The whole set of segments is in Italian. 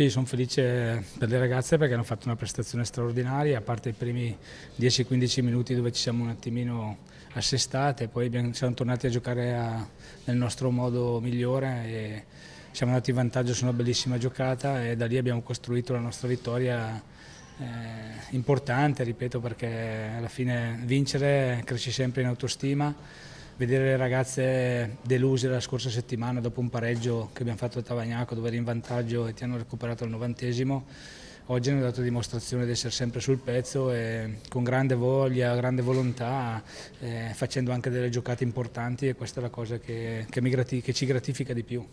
Sì, sono felice per le ragazze perché hanno fatto una prestazione straordinaria, a parte i primi 10-15 minuti dove ci siamo un attimino assestate, poi siamo tornati a giocare a, nel nostro modo migliore e siamo andati in vantaggio su una bellissima giocata e da lì abbiamo costruito la nostra vittoria eh, importante, ripeto, perché alla fine vincere cresce sempre in autostima vedere le ragazze deluse la scorsa settimana dopo un pareggio che abbiamo fatto a Tavagnaco dove eri in vantaggio e ti hanno recuperato al novantesimo, oggi hanno dato dimostrazione di essere sempre sul pezzo e con grande voglia, grande volontà, eh, facendo anche delle giocate importanti e questa è la cosa che, che, gratifica, che ci gratifica di più.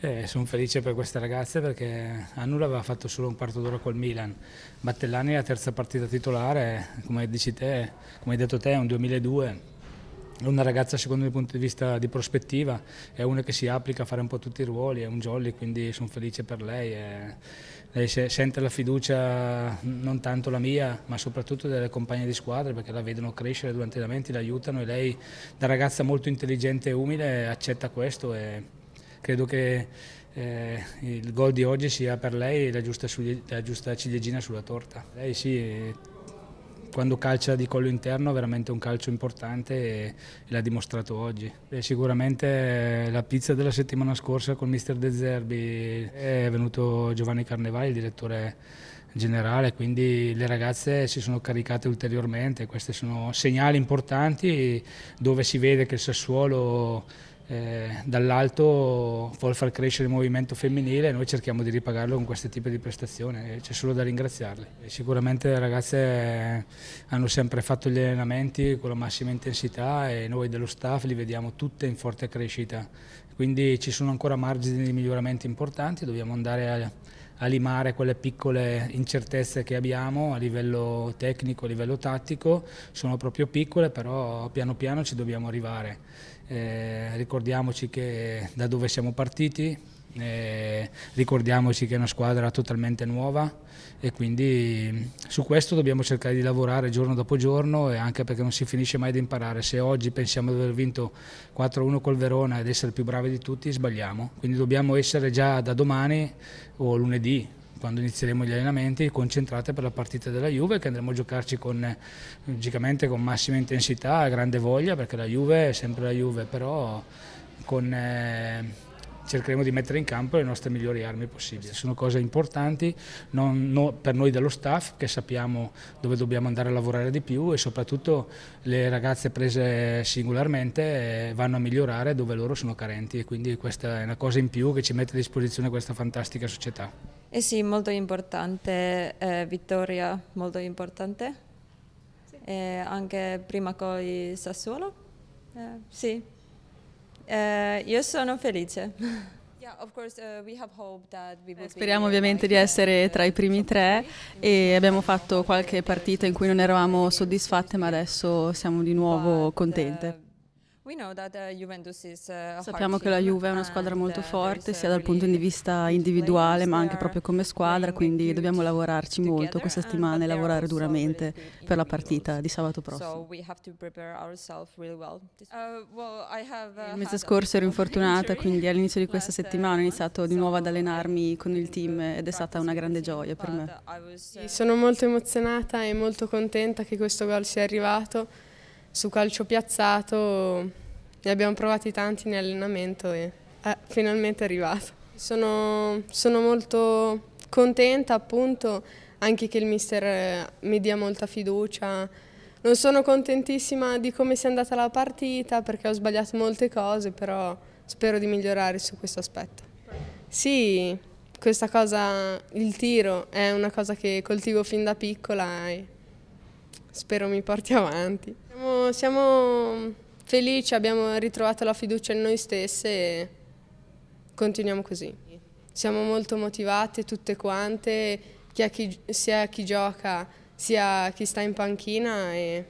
Eh, sono felice per queste ragazze perché Annula aveva fatto solo un quarto d'ora col Milan. Battellani è la terza partita titolare, come dici te, come hai detto te, è un 2002 è una ragazza secondo il punto di vista di prospettiva, è una che si applica a fare un po' tutti i ruoli, è un jolly, quindi sono felice per lei. È... lei sente la fiducia non tanto la mia, ma soprattutto delle compagne di squadra perché la vedono crescere durante i lamenti, l'aiutano e lei da ragazza molto intelligente e umile accetta questo e credo che eh, il gol di oggi sia per lei la giusta, la giusta ciliegina sulla torta. Lei sì, quando calcia di collo interno è veramente un calcio importante e l'ha dimostrato oggi. E sicuramente eh, la pizza della settimana scorsa con mister De Zerbi è venuto Giovanni Carnevali, il direttore generale, quindi le ragazze si sono caricate ulteriormente, questi sono segnali importanti dove si vede che il Sassuolo eh, dall'alto vuol far crescere il movimento femminile e noi cerchiamo di ripagarlo con questo tipo di prestazioni, eh, c'è solo da ringraziarle. Sicuramente le ragazze eh, hanno sempre fatto gli allenamenti con la massima intensità e noi dello staff li vediamo tutte in forte crescita quindi ci sono ancora margini di miglioramento importanti, dobbiamo andare a, a limare quelle piccole incertezze che abbiamo a livello tecnico, a livello tattico, sono proprio piccole, però piano piano ci dobbiamo arrivare. Eh, ricordiamoci che da dove siamo partiti, eh, ricordiamoci che è una squadra totalmente nuova e quindi su questo dobbiamo cercare di lavorare giorno dopo giorno e anche perché non si finisce mai di imparare. Se oggi pensiamo di aver vinto 4-1 col Verona ed essere più bravi di tutti, sbagliamo. Quindi dobbiamo essere già da domani o lunedì quando inizieremo gli allenamenti, concentrate per la partita della Juve che andremo a giocarci con, logicamente con massima intensità, grande voglia perché la Juve è sempre la Juve, però con, eh, cercheremo di mettere in campo le nostre migliori armi possibili. Sono cose importanti non, no, per noi dello staff che sappiamo dove dobbiamo andare a lavorare di più e soprattutto le ragazze prese singolarmente eh, vanno a migliorare dove loro sono carenti e quindi questa è una cosa in più che ci mette a disposizione questa fantastica società. Eh sì, molto importante, eh, vittoria molto importante, sì. eh, anche prima con il Sassuolo, eh, sì. Uh, io sono felice. Eh, Speriamo ovviamente di essere tra i primi tre e abbiamo fatto qualche partita in cui non eravamo soddisfatte ma adesso siamo di nuovo contente. Eh, Uh, uh, Sappiamo che la Juve è una squadra molto uh, forte sia dal punto di vista individuale ma anche proprio come squadra, quindi dobbiamo lavorarci molto questa settimana e lavorare duramente per la partita di sabato prossimo. Il mese scorso ero infortunata, quindi all'inizio di questa settimana ho iniziato di nuovo ad allenarmi con il team ed è stata una grande gioia per me. Sono molto emozionata e molto contenta che questo gol sia arrivato su calcio piazzato ne abbiamo provati tanti in allenamento e eh, è finalmente arrivato. Sono, sono molto contenta appunto anche che il mister eh, mi dia molta fiducia. Non sono contentissima di come sia andata la partita perché ho sbagliato molte cose, però spero di migliorare su questo aspetto. Sì, questa cosa, il tiro, è una cosa che coltivo fin da piccola e spero mi porti avanti siamo, felici, abbiamo ritrovato la fiducia in noi stesse e continuiamo così. Siamo molto motivate tutte quante, chi, sia chi gioca sia chi sta in panchina e,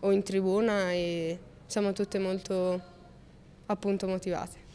o in tribuna e siamo tutte molto appunto motivate.